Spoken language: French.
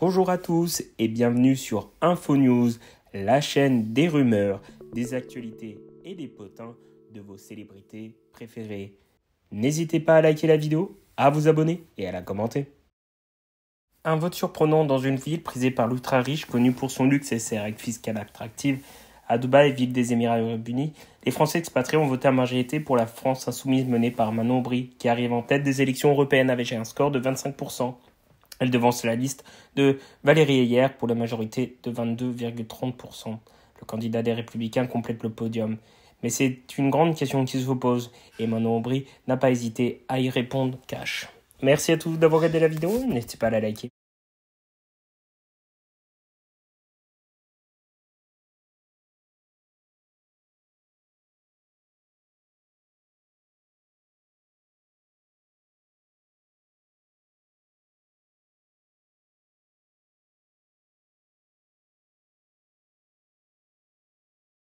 Bonjour à tous et bienvenue sur InfoNews, la chaîne des rumeurs, des actualités et des potins de vos célébrités préférées. N'hésitez pas à liker la vidéo, à vous abonner et à la commenter. Un vote surprenant dans une ville prisée par l'ultra riche connue pour son luxe et ses règles fiscales attractives. À Dubaï, ville des Émirats Arabes Unis, les Français expatriés ont voté à majorité pour la France insoumise menée par Manon Brie, qui arrive en tête des élections européennes avec un score de 25%. Elle devance la liste de Valérie Heyer pour la majorité de 22,30%. Le candidat des Républicains complète le podium. Mais c'est une grande question qui se pose et Manon Aubry n'a pas hésité à y répondre cash. Merci à tous d'avoir regardé la vidéo, n'hésitez pas à la liker.